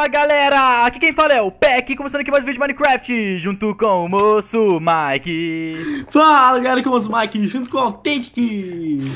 Fala galera, aqui quem fala é o Peck, começando aqui mais um vídeo de Minecraft, junto com o moço Mike. Fala galera, aqui é o moço Mike, junto com o Authentic.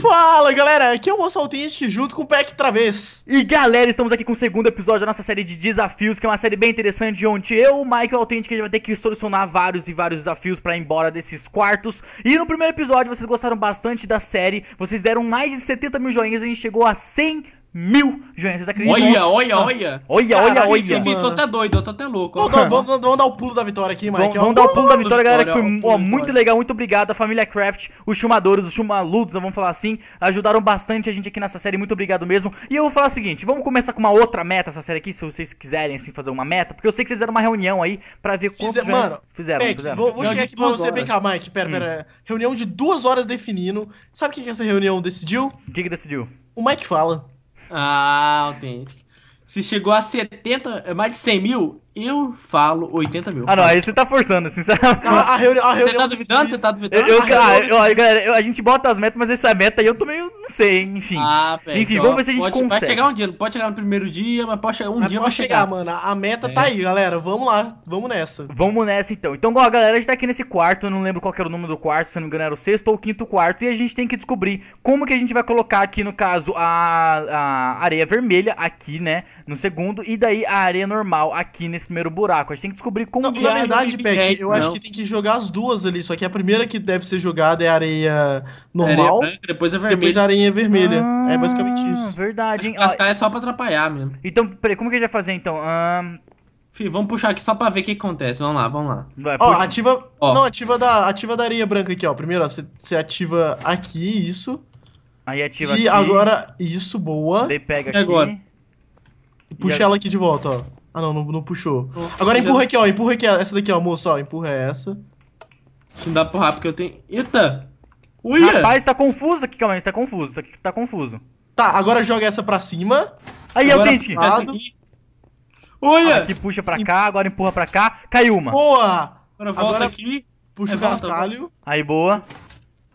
Fala galera, aqui é o moço Authentic, junto com o Peck outra vez. E galera, estamos aqui com o segundo episódio da nossa série de desafios, que é uma série bem interessante, onde eu, o Mike e o Authentic, a gente vai ter que solucionar vários e vários desafios pra ir embora desses quartos. E no primeiro episódio, vocês gostaram bastante da série, vocês deram mais de 70 mil joinhas, a gente chegou a 100 mil joinhas. Vocês acreditam? Olha, olha, olha. Olha, olha, olha. Eu tô até doido, eu tô até louco. Vamos, vamos, vamos, dar o pulo da vitória aqui, Mike. Vamos, vamos dar o pulo da vitória, galera, que foi ó, muito legal, muito obrigado. A família Craft, os chumadores, os chumaludos, vamos falar assim, ajudaram bastante a gente aqui nessa série, muito obrigado mesmo. E eu vou falar o seguinte, vamos começar com uma outra meta essa série aqui, se vocês quiserem, assim, fazer uma meta, porque eu sei que vocês fizeram uma reunião aí pra ver quantos Fizer, mano, fizeram. Mano, fizeram. vou, vou chegar aqui pra você, vem cá, Mike, pera, pera. Hum. Reunião de duas horas definindo. Sabe o que essa reunião decidiu? O que que decidiu? O Mike fala. Ah, autêntico. Se chegou a 70, é mais de 100 mil, eu falo 80 mil. Ah, não, aí você tá forçando, sinceramente. Assim, tá não, a a você tá duvidando? Você tá duvidando? Eu, eu, a, ah, eu, eu galera, eu, a gente bota as metas, mas essa meta aí eu também não sei, hein? enfim. Ah, pera, enfim, vamos ver se a gente pode, consegue. Vai chegar um dia, pode chegar no primeiro dia, mas pode chegar um mas dia. Pode chegar, chegar, mano. A meta tá é. tá aí, galera. Vamos lá, vamos nessa. Vamos nessa então. Então, galera, a gente tá aqui nesse quarto, eu não lembro qual era o número do quarto, se não me engano era o sexto ou o quinto quarto, e a gente tem que descobrir como que a gente vai colocar aqui, no caso, a, a areia vermelha aqui, né, no segundo, e daí a areia normal aqui nesse primeiro buraco. A gente tem que descobrir como. Não, na é verdade, Peck, eu não. acho que tem que jogar as duas ali. Só que a primeira que deve ser jogada é a areia normal. areia branca, depois é vermelha. Depois a areia é vermelha. Ah, é basicamente isso. Verdade, hein? Cascar ah, é só pra atrapalhar mesmo. Então, peraí, como que a gente vai fazer então? Um... Fih, vamos puxar aqui só pra ver o que acontece. Vamos lá, vamos lá. Vai, ó, ativa. Ó. Não, ativa da, ativa da areia branca aqui, ó. Primeiro, você ativa aqui, isso. Aí ativa e aqui. E agora, isso, boa. Daí pega e aqui. agora? Puxa e ela aqui de volta, ó. Ah, não, não, não puxou. Agora empurra já... aqui, ó. Empurra aqui, essa daqui, ó, moço, ó. Empurra essa. Deixa eu dar porra, porque eu tenho... Eita! Uia! Rapaz, tá confuso aqui, calma aí. Tá confuso, tá, tá confuso. Tá, agora joga essa pra cima. Aí, é agora eu tenho essa aqui. Uia! Aqui puxa pra cá, agora empurra pra cá. Caiu uma. Boa! Agora volta agora, aqui. Puxa é, o cascalho. Aí, boa.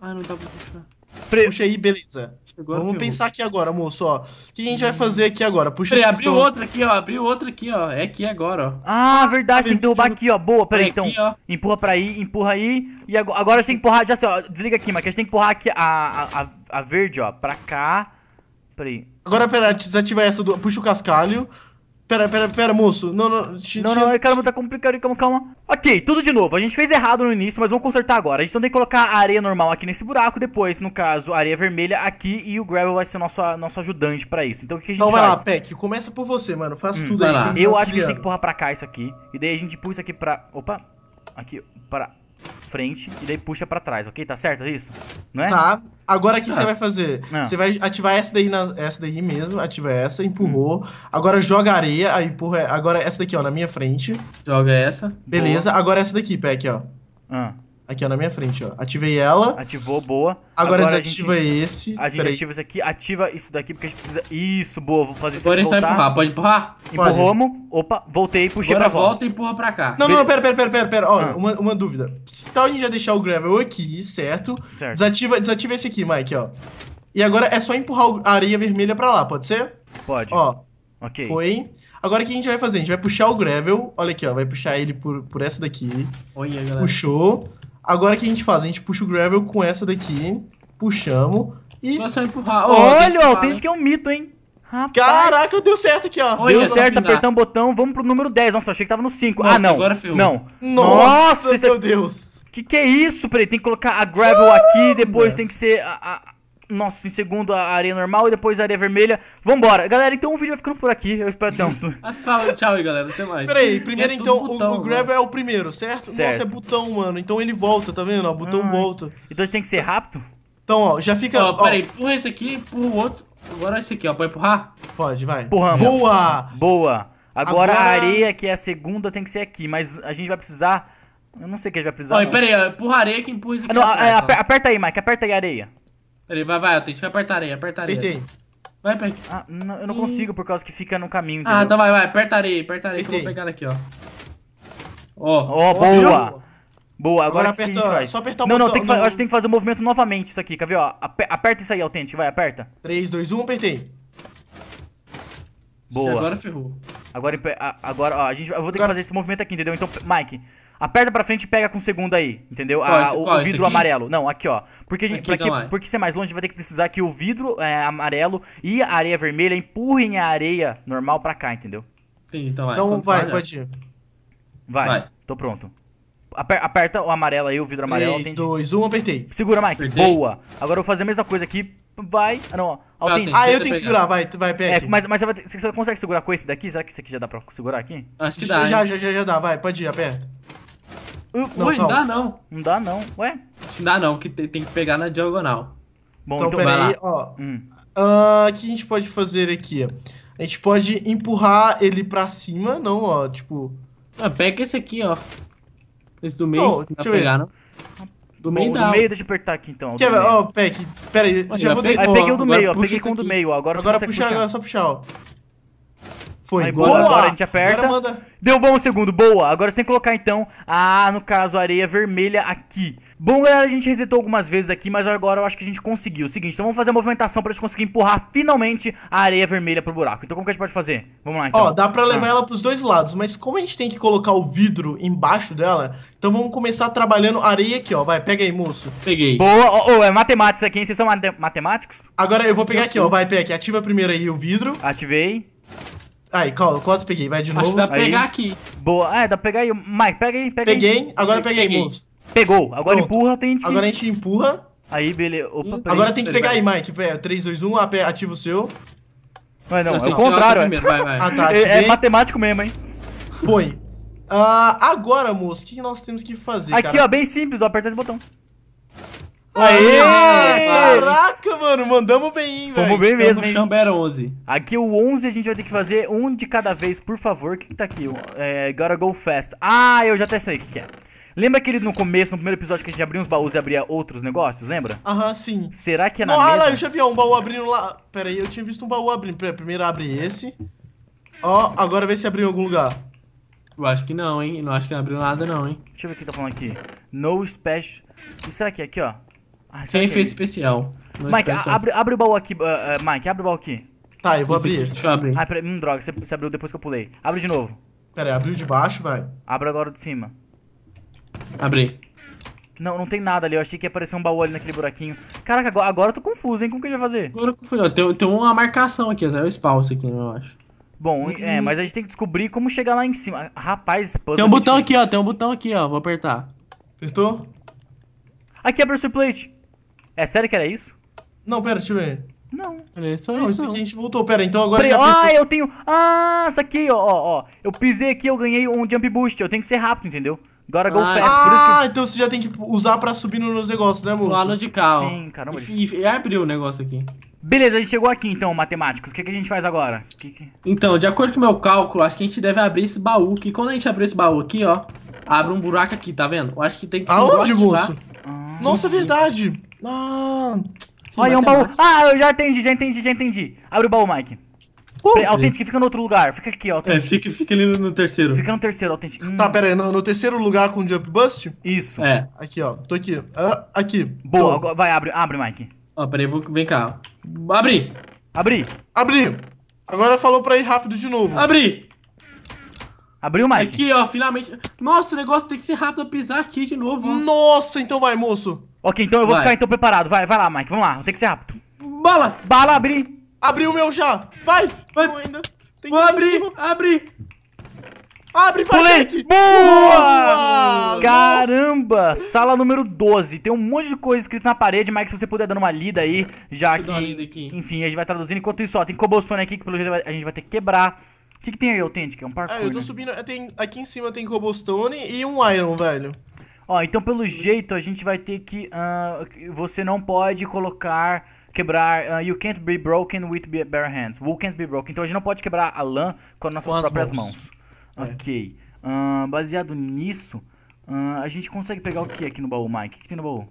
Ai, não dá pra puxar. Pre... Puxa aí, beleza. Agora Vamos pensar aqui agora, moço, ó. O que a gente vai fazer aqui agora? Puxa Peraí, abriu outra aqui, ó. Abriu outro aqui, ó. É aqui agora, ó. Ah, verdade, tem que derrubar aqui, ó. Boa, peraí, então. Aqui, empurra pra aí, empurra aí. E agora, agora a gente tem que empurrar, já sei, ó. Desliga aqui, mas a gente tem que empurrar aqui a, a, a, verde, ó, pra cá. Peraí. Agora, peraí, desativa essa do... Puxa o cascalho. Pera, pera, pera, moço. Não, não. Te, não, não, é, caramba, tá complicado. Calma, calma. Ok, tudo de novo. A gente fez errado no início, mas vamos consertar agora. A gente não tem que colocar a areia normal aqui nesse buraco, depois, no caso, a areia vermelha aqui e o gravel vai ser nosso, nosso ajudante pra isso. Então o que a então gente Então vai faz? lá, Peck, começa por você, mano. Faz hum, tudo aí. Lá. Eu acho que a gente tem que empurrar pra cá isso aqui. E daí a gente puxa isso aqui pra... Opa! Aqui, pra frente. E daí puxa pra trás, ok? Tá certo é isso? não é? Tá. Agora o que você ah. vai fazer? Ah. Você vai ativar essa daí, na, essa daí mesmo, ativa essa, empurrou. Hum. Agora joga areia, aí empurra. Agora essa daqui, ó, na minha frente. Joga essa. Beleza, Boa. agora essa daqui, pé aqui, ó. Ah. Aqui, ó, na minha frente, ó. Ativei ela. Ativou, boa. Agora, Agora desativa a gente, esse. A gente Peraí. ativa isso aqui, ativa isso daqui, porque a gente precisa... Isso, boa, vou fazer isso aqui. Agora a empurrar, pode empurrar? Empurramos. Opa, voltei puxei Agora pra volta. volta e empurra pra cá. Não, não, não, pera, pera, pera, pera. pera. Ó, ah. uma, uma dúvida. Se tal a gente já deixar o gravel aqui, certo? Certo. Desativa, desativa esse aqui, Mike, ó. E agora é só empurrar a areia vermelha pra lá, pode ser? Pode. Ó. Ok. Foi. Agora o que a gente vai fazer? A gente vai puxar o gravel. Olha aqui, ó. Vai puxar ele por, por essa daqui. Olha, galera. Puxou. Agora o que a gente faz? A gente puxa o gravel com essa daqui, puxamos e... É Olha, ó, tem né? que é um mito, hein? Rapaz. Caraca, deu certo aqui, ó. Deu certo, apertamos o botão, vamos pro número 10. Nossa, achei que tava no 5. Ah, Nossa, ah, não. Agora ferrou. Não. Nossa, Nossa é meu Deus. Que que é isso? Peraí, tem que colocar a gravel Caramba. aqui, depois tem que ser a, nosso em segundo a areia normal e depois a areia vermelha. Vambora. Galera, então o vídeo vai ficando por aqui. Eu espero até um. Ah, fala, tchau aí, galera. Até mais. Peraí, é primeiro é então, o, o Gravel é o primeiro, certo? certo? Nossa, é botão, mano. Então ele volta, tá vendo? O botão ah, volta. Então tem que ser rápido? Então, ó, já fica. Ó, ó. peraí, empurra esse aqui, empurra o outro. Agora esse aqui, ó. Pode empurrar? Pode, vai. Empurramos. Boa! Boa! Agora, Agora a areia, que é a segunda, tem que ser aqui, mas a gente vai precisar. Eu não sei o que a gente vai precisar. Olha, pera aí, empurra a areia que empurra isso ah, aqui. Ah, não, atrás, a, aperta aí, Mike, aperta aí a areia. Peraí, vai, vai, Autêntico. Aperta a areia, aperta a areia. Apertei. Vai, pega. Ah, não, eu não Ih. consigo por causa que fica no caminho. Ah, entendeu? Ah, então vai, vai. Aperta a areia, aperta areia que eu vou pegar aqui, ó. Ó, oh, oh, boa. Boa, agora, agora aperta, só apertar o não, botão. Não, tem que, não, acho que tem que fazer o movimento novamente isso aqui, quer ver, ó? Aperta isso aí, Autêntico, vai, aperta. 3, 2, 1, apertei. Boa. Você agora ferrou. Agora, agora ó, a gente, eu vou ter agora... que fazer esse movimento aqui, entendeu? Então, Mike, Aperta pra frente e pega com o segundo aí, entendeu? Qual, a, esse, o, qual, o, vidro amarelo. Não, aqui, ó. Porque, a gente, aqui, tá porque ser mais longe, vai ter que precisar que o vidro é, amarelo e a areia vermelha empurrem a areia normal pra cá, entendeu? Sim, então vai. Então vai, vai pode ir. Vai, vai, tô pronto. Aper, aperta o amarelo aí, o vidro amarelo. 3, 2, 1, apertei. Segura, Mike. Apertei. Boa. Agora eu vou fazer a mesma coisa aqui. Vai. Ah, não, ó. Ah, eu tenho que segurar, vai, vai, pega. É, mas, mas você, vai, você consegue segurar com esse daqui? Será que esse aqui já dá pra segurar aqui? Acho que dá. Já, hein? já, já, já dá, vai, pode ir, aperta. Não, Ué, não dá não. Não dá não. Ué? Não dá não, que tem, tem que pegar na diagonal. Bom, então, então peraí, ó. Hum. Uh, o que a gente pode fazer aqui? A gente pode empurrar ele pra cima, não, ó, tipo... Ah, pega esse aqui, ó. Esse do meio, não, deixa pegar, ver. não? Do meio, Bom, do meio deixa eu apertar aqui então. Quer ver? Ó, Peck, pera aí, já vou deitar. Aí peguei o do meio, ó, peguei com o do meio, ó. Agora, agora puxa, puxar. agora é só puxar, ó. Foi. Aí, boa. Agora a gente aperta. Manda... Deu bom um segundo. Boa. Agora você tem que colocar então a, no caso, a areia vermelha aqui. Bom, galera, a gente resetou algumas vezes aqui, mas agora eu acho que a gente conseguiu. O seguinte, então vamos fazer a movimentação pra gente conseguir empurrar finalmente a areia vermelha pro buraco. Então como que a gente pode fazer? Vamos lá, então. Ó, dá pra levar ah. ela pros dois lados, mas como a gente tem que colocar o vidro embaixo dela, então vamos começar trabalhando areia aqui, ó. Vai, pega aí, moço. Peguei. Boa. Ô, oh, oh, é matemática aqui, hein? Vocês são matemáticos? Agora eu vou pegar aqui, ó. Vai, pega aqui. Ativa primeiro aí o vidro. Ativei. Aí, Colo, quase peguei. Vai de novo. Acho que dá pra pegar aqui. Boa. Ah, é, dá pra pegar aí. Mike, pega aí, pega peguei, aí. Peguei, agora peguei, peguei. moço. Pegou. Agora Pronto. empurra, tem gente que... Agora a gente empurra. Aí, beleza. Opa, hum, agora tem que pegar aí, Mike. 3, 2, 1, ativa o seu. Vai não, não, é o contrário, é. Vai, vai. Ah, tá, é, é matemático mesmo, hein? Foi. Uh, agora, moço, o que nós temos que fazer, Aqui, cara? ó, bem simples, ó, aperta esse botão. Aê! Caraca, mano, mandamos bem, velho. Vamos bem mesmo, hein? era 11. Aqui o 11 a gente vai ter que fazer um de cada vez, por favor. O que, que tá aqui? É, gotta go fast. Ah, eu já até sei o que, que é. Lembra aquele no começo, no primeiro episódio, que a gente abria uns baús e abria outros negócios, lembra? Aham, sim. Será que é na Ah, lá, eu já vi um baú abrindo lá. Pera aí, eu tinha visto um baú abrindo. Pera, primeiro abre esse. Ó, agora vê se abriu em algum lugar. Eu acho que não, hein? não acho que não abriu nada, não, hein? Deixa eu ver o que tá falando aqui. No special... O que será que é aqui, ó? Ah, Sem efeito especial. Mike, abre, abre o baú aqui. Uh, uh, Mike, abre o baú aqui. Tá, eu vou abrir. Deixa eu abrir. Ah, pera, hum, droga, você, você, abriu depois que eu pulei. Abre de novo. Pera aí, abriu de baixo, vai. Abre agora de cima. Abri. Não, não tem nada ali. Eu achei que ia aparecer um baú ali naquele buraquinho. Caraca, agora, agora eu tô confuso, hein? Como que ele vai fazer? Agora eu confuso. Tem, tem uma marcação aqui, é o spawn aqui, né, eu acho. Bom, é, hum. é, mas a gente tem que descobrir como chegar lá em cima. Rapaz, Tem um botão difícil. aqui, ó. Tem um botão aqui, ó. Vou apertar. Apertou? Aqui, abre o plate. É sério que era isso? Não, pera, deixa eu ver. Não. É só não, isso. Não. Aqui a gente voltou. Pera, então agora. Pre... Ah, eu tenho. Ah, isso ó, ó, ó. Eu pisei aqui, eu ganhei um jump boost. Eu tenho que ser rápido, entendeu? Agora go ah, fast. É ah, então você já tem que usar pra subir nos negócios, né, moço? Lá no de carro. Sim, caramba. E, e, abriu o negócio aqui. Beleza, a gente chegou aqui então, matemáticos. O que, que a gente faz agora? Que que... Então, de acordo com o meu cálculo, acho que a gente deve abrir esse baú. Que quando a gente abrir esse baú aqui, ó, abre um buraco aqui, tá vendo? Eu acho que tem que ser Aonde, um moço? Ah, Nossa, é verdade. Não. Olha, um baú. Ah, eu já entendi, já entendi, já entendi. Abre o baú, Mike. Uh, autêntico fica no outro lugar. Fica aqui, ó. É, fica, fica ali no, terceiro. Fica no terceiro, autêntico. Tá, hum. Tá, pera aí. No, no, terceiro lugar com o Jump Bust? Isso. É. Aqui, ó. Tô aqui. Ah, aqui. Boa. Tô. Vai, abre, abre, Mike. Ó, pera aí. Vou... Vem cá. Abri. Abri. Abri. Agora falou pra ir rápido de novo. Abri. Abriu, Mike. Aqui, ó. Finalmente. Nossa, o negócio tem que ser rápido. Pisar aqui de novo. Ó. Nossa, então vai, moço. Ok, então eu vou vai. ficar então preparado. Vai, vai lá, Mike. Vamos lá. Tem que ser rápido. Bala! Bala, abri. Abri o meu já. Vai! Vai! Eu ainda. Tem vou abrir, abri! Abre, vai, Boa! Nossa, Caramba! Sala número 12. Tem um monte de coisa escrita na parede, Mike, se você puder dar uma lida aí, já Deixa que... Uma lida aqui. Enfim, a gente vai traduzindo. Enquanto isso, ó, tem cobblestone aqui que pelo jeito a gente vai ter que quebrar. O que, que tem aí, autêntica? É um é, parkour, Ah, eu tô né? subindo... Eh, tem, aqui em cima tem cobblestone e um iron, velho. Ó, então pelo jeito a gente vai ter que. Uh, você não pode colocar. Quebrar. Uh, you can't be broken with bare hands. Wool can't be broken. Então a gente não pode quebrar a lã com nossas com próprias mãos. mãos. É. Ok. Uh, baseado nisso, a gente consegue pegar o que aqui no baú, Mike? O que tem no baú?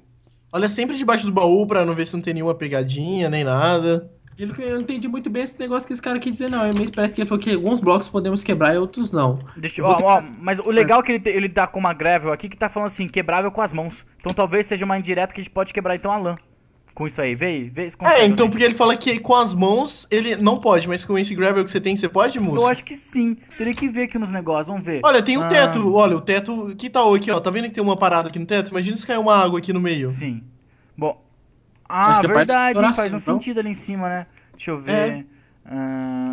Olha sempre debaixo do baú pra não ver se não tem nenhuma pegadinha nem nada eu não entendi muito bem esse negócio que esse cara quer dizer, não. Mas parece que ele falou que alguns blocos podemos quebrar e outros não. Deixa, ó, ó, mas o legal é que ele, te, ele tá com uma gravel aqui que tá falando assim, quebrável com as mãos. Então talvez seja uma indireta que a gente pode quebrar então a lã. Com isso aí, vê, vê É, então porque ele fala que com as mãos ele não pode, mas com esse gravel que você tem, você pode, moço? Eu acho que sim. Teria que ver aqui nos negócios, vamos ver. Olha, tem o um ah. teto, olha, o teto que tal aqui, ó. Tá vendo que tem uma parada aqui no teto? Imagina se cair uma água aqui no meio. Sim. Bom, ah, é verdade, hein, faz um então. sentido ali em cima, né? Deixa eu ver. É.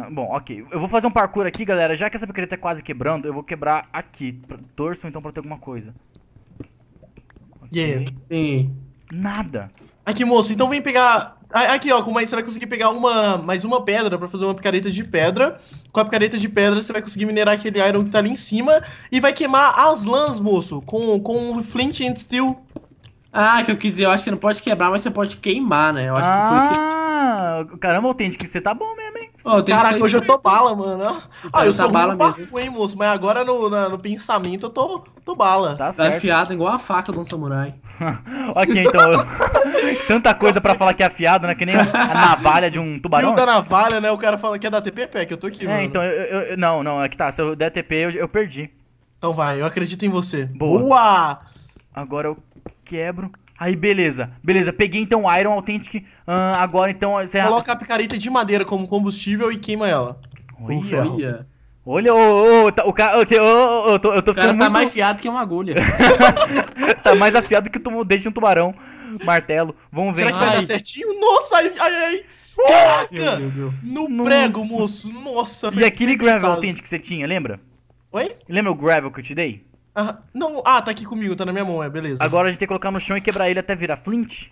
Uh, bom, ok. Eu vou fazer um parkour aqui, galera. Já que essa picareta é quase quebrando, eu vou quebrar aqui. Torçam então pra ter alguma coisa. E aí? Okay. Tem... Nada. Aqui, moço, então vem pegar... Aqui, ó, com mais você vai conseguir pegar uma, mais uma pedra pra fazer uma picareta de pedra. Com a picareta de pedra, você vai conseguir minerar aquele iron que tá ali em cima. E vai queimar as lãs, moço, com, com flint and steel. Ah, é que eu quis dizer, eu acho que não pode quebrar, mas você pode queimar, né? Eu acho ah, que foi isso que eu disse. Ah, caramba, autêntico, você tá bom mesmo, hein? Oh, Caraca, hoje eu tô bala, mano. ah, eu tá sou bala mesmo. Papo, hein, moço, mas agora no, no pensamento eu tô, tô bala. Tá, tá afiado igual a faca de um samurai. ok, então. Tanta coisa pra falar que é afiado, né? Que nem a navalha de um tubarão. o da navalha, né? O cara fala que é da TP, Pé, que eu tô aqui, é, mano. É, então, eu, eu, não, não, é que tá. Se eu der TP, eu, eu perdi. Então vai, eu acredito em você. Boa! Boa! Agora eu quebro. Aí, beleza. Beleza, peguei então o Iron Authentic. Uh, agora então. Você... Coloca a picareta de madeira como combustível e queima ela. Olha. Olha. ô, ô, o cara. Eu, tô, eu o cara tá muito... mais fiado que uma agulha. tá mais afiado que o deixa um tubarão. Martelo. Vamos ver. Será que vai ai. dar certinho? Nossa, ai, ai, ai. Caraca! No prego, moço. Nossa, E aquele gravel autêntico que você tinha, lembra? Oi? Lembra o gravel que eu te dei? Ah, não, ah, tá aqui comigo, tá na minha mão, é, beleza. Agora a gente tem que colocar no chão e quebrar ele até virar flint.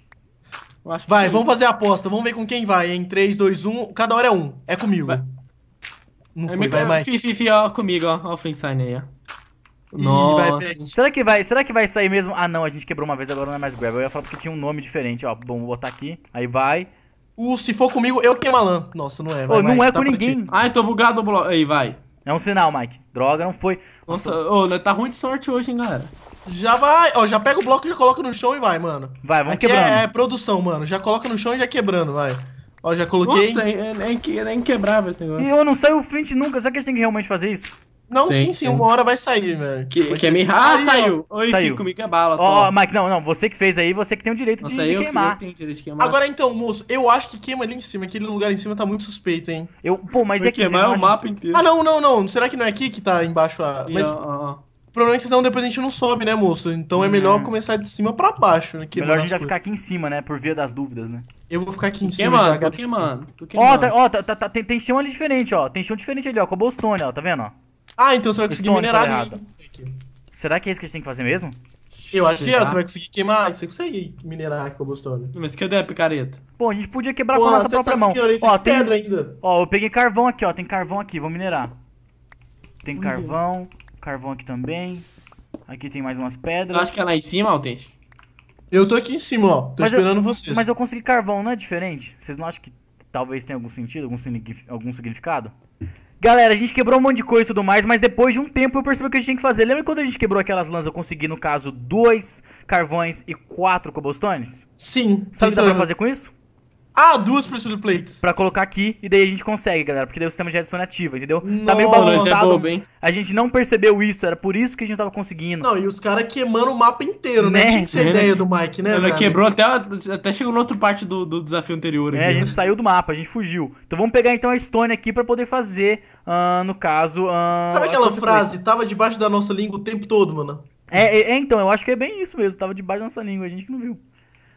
vai, vamos fazer a aposta, vamos ver com quem vai, hein? 3, 2, 1, cada hora é um. É comigo. Vai. Não é foi, vai, Fifi, Fi, fi, fi, ó, comigo, ó, o flint sign aí, ó. Nossa. será que vai, será que vai sair mesmo? Ah, não, a gente quebrou uma vez, agora não é mais grab. Eu ia falar porque tinha um nome diferente, ó. Bom, vou botar aqui. Aí vai. Uh, se for comigo, eu queimo é a lã. Nossa, não é. Vai, oh, não vai, é tá com ninguém. Ti. Ai, tô bugado bloco. Aí, vai. É um sinal, Mike. Droga, não foi. Nossa, ô, né, tá ruim de sorte hoje, hein, galera. Já vai, ó, já pega o bloco, já coloca no chão e vai, mano. Vai, vamos Aqui é- quebrando. É, é produção, mano. Já coloca no chão e já quebrando, vai. Ó, já coloquei. Nossa, é, é, é, inque- é inquebrável esse negócio. E eu não saio o Flint nunca. Será que gente tem que realmente fazer isso? Não, tem, sim, sim, tem. uma hora vai sair, velho. Que, Porque... que é meio... Ah, saiu! Oi, saiu. Fico, me bala Ó, oh, Mike, não, não, você que fez aí, você que tem o direito de, de, queimar. Que direito de queimar. Agora então, moço, eu acho que queima ali em cima, aquele lugar ali em cima tá muito suspeito, hein? Eu, pô, mas é que... queimar é o mapa inteiro. Ah, não, não, não, será que não é aqui que tá embaixo a... Mas... Ah, ah. Provavelmente senão depois a gente não sobe, né, moço? Então hum. é melhor hum. começar de cima pra baixo. né melhor a gente já ficar aqui em cima, né? Por via das dúvidas, né? Eu vou ficar aqui em cima. Queimando, já, tô tá, queimando, Ó, ó tá, tá, tá tem, chão ali diferente, ó. Tem chão diferente ali, ó. com Cobblestone, ó. Tá vendo, ó? Ah, então você vai conseguir Estou minerar. Será que é isso que a gente tem que fazer mesmo? Eu acho Será? que é, você vai conseguir queimar, você consegue minerar combustível. Mas cadê a picareta? Bom, a gente podia quebrar Pô, com a nossa própria tá mão. Ó, tem pedra ainda. Ó, eu peguei carvão aqui, ó, tem carvão aqui, vou minerar. Tem uhum. carvão, carvão aqui também. Aqui tem mais umas pedras. Eu acho que é lá em cima, Altense. Eu tô aqui em cima, ó. Tô mas esperando eu, vocês. Mas eu consegui carvão, não é diferente? Vocês não acham que talvez tenha algum sentido, algum, algum significado? Galera, a gente quebrou um monte de coisa e tudo mais, mas depois de um tempo eu percebi o que a gente tinha que fazer. Lembra quando a gente quebrou aquelas lãs? Eu consegui, no caso, dois carvões e quatro cobblestones? Sim. Sabe o que dá pra fazer com isso? Ah, duas pressure plates. Pra colocar aqui, e daí a gente consegue, galera, porque daí o sistema de redução é ativo, entendeu? Nossa, tá meio balançado. É A gente não percebeu isso, era por isso que a gente tava conseguindo. Não, e os caras queimando o mapa inteiro, né? né? Tinha que ser é, né? ideia né? do Mike, né? Ele quebrou até, até chegou na outra parte do, do desafio anterior. É, aqui. É, a gente saiu do mapa, a gente fugiu. Então vamos pegar então a Stone aqui pra poder fazer, uh, no caso. Uh, Sabe aquela frase? Plate. Tava debaixo da nossa língua o tempo todo, mano. É, é, é, então, eu acho que é bem isso mesmo, tava debaixo da nossa língua, a gente que não viu.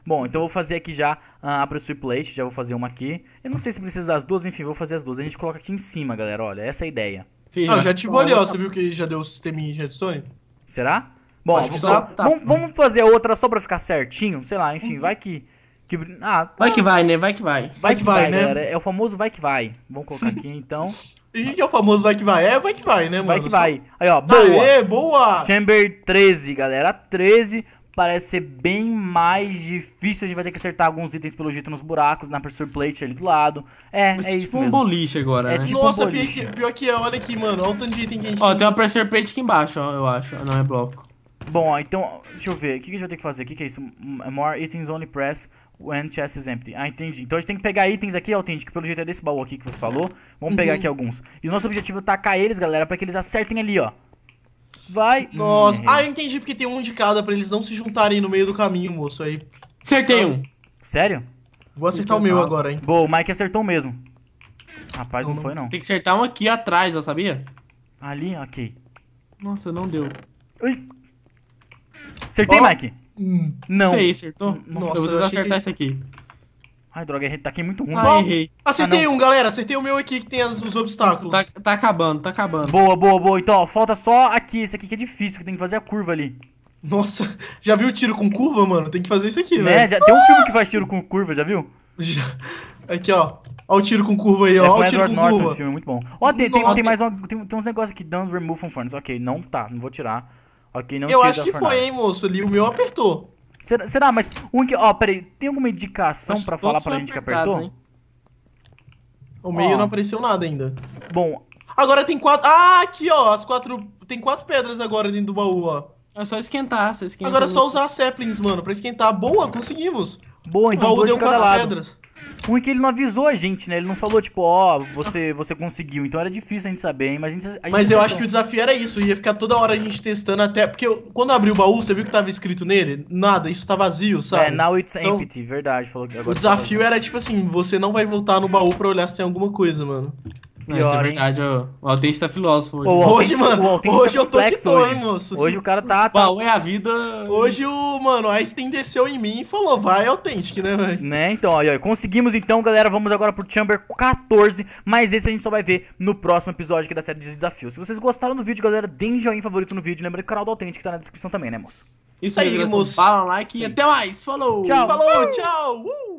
Bom, então eu vou fazer aqui já, uh, abro o plate, já vou fazer uma aqui. Eu não sei se precisa das duas, enfim, vou fazer as duas. A gente coloca aqui em cima, galera, olha, essa é a ideia. não, já ativou ali, ó, você viu que já deu o sistema em redstone? Será? Bom, vou, só, tá, tá. vamos, vamos, fazer outra só pra ficar certinho, sei lá, enfim, uhum. vai que... que ah, vai que vai, né? Vai que vai. Vai, que, que, vai, vai né? Galera. É o famoso vai que vai. Vamos colocar aqui, então... E que é o famoso vai que vai? É, vai que vai, né, mano? Vai que vai. Aí, ó, boa. Aê, boa! Chamber 13, galera, 13 parece ser bem mais difícil. A gente vai ter que acertar alguns itens pelo jeito nos buracos, na pressure plate ali do lado. É, Mas é, tipo isso um mesmo. boliche agora, é né? Tipo Nossa, um boliche. Pior, que, é, olha aqui, mano. Olha o tanto de item que a gente Ó, tem uma pressure plate aqui embaixo, ó, eu acho. Ah, não, é bloco. Bom, ó, então, deixa eu ver. O que a gente vai ter que fazer? O que, é isso? More items only press when chest is empty. Ah, entendi. Então a gente tem que pegar itens aqui, autêntico, pelo jeito é desse baú aqui que você falou. Vamos uhum. pegar aqui alguns. E o nosso objetivo é tacar eles, galera, pra que eles acertem ali, ó. Vai. Nossa. Uhum. Ah, eu entendi porque tem um de cada pra eles não se juntarem no meio do caminho, moço. Aí. Acertei então, um. Sério? Vou acertar o meu então, agora, hein? Boa, o Mike acertou mesmo. Rapaz, não, não foi não. Tem que acertar um aqui atrás, ó, sabia? Ali? Ok. Nossa, não deu. Ui. Acertei, Mike? Hum, Não. Sei, acertou? Nossa, Nossa, eu vou que- desacertar esse aqui. Ai, droga, errei. Taquei tá é muito ruim. Ah, errei. Acertei ah, um, galera. Acertei o meu aqui que tem as, os obstáculos. Tá, tá, acabando, tá acabando. Boa, boa, boa. Então, ó, falta só aqui. Esse aqui que é difícil, que tem que fazer a curva ali. Nossa, já viu tiro com curva, mano? Tem que fazer isso aqui, né? velho. Já, tem um filme que faz tiro com curva, já viu? Já. Aqui, ó. Olha o tiro com curva aí, ó. É, ó o tiro Edward com Norton, curva. Filme, é muito bom. Ó, tem, tem, tem, mais um, tem, tem uns negócios aqui. dando remove from friends. Ok, não tá. Não vou tirar. Ok, não Eu acho que foi, hein, moço. Ali o meu apertou. Será, será mas um que. Ó, peraí, tem alguma indicação para falar pra gente que apertou? Hein? O meio ó. não apareceu nada ainda. Bom. Agora tem quatro. Ah, aqui, ó. As quatro. Tem quatro pedras agora dentro do baú, ó. É só esquentar, você esquentar. Agora é só usar as saplings, mano, pra esquentar. Boa, conseguimos. Boa, então. O baú deu de quatro lado. pedras. Ruim que ele não avisou a gente, né? Ele não falou, tipo, ó, oh, você, você conseguiu. Então era difícil a gente saber, hein? Mas, gente, mas eu acho que o desafio era isso. Ia ficar toda hora a gente testando até. Porque eu, quando abri o baú, você viu que tava escrito nele? Nada, isso tá vazio, sabe? É, now it's então, empty, verdade. Falou que o tá desafio era, tipo assim, você não vai voltar no baú pra olhar se tem alguma coisa, mano. É Pior, Isso é verdade, né? ó. o autista tá é filósofo. Hoje, hoje mano, tá hoje eu tô que tô, hoje. hein, moço. Hoje o cara tá... tá... Qual é a vida... Hoje o, mano, Einstein desceu em mim e falou, vai, autêntico, né, velho? Né, então, ó, conseguimos então, galera, vamos agora pro Chamber 14, mas esse a gente só vai ver no próximo episódio aqui da série de desafios. Se vocês gostaram do vídeo, galera, deem joinha favorito no vídeo, lembra que o canal do Autêntico tá na descrição também, né, moço? Isso aí, moço. Fala um like e até mais, falou! Tchau! Falou, tchau! Uh!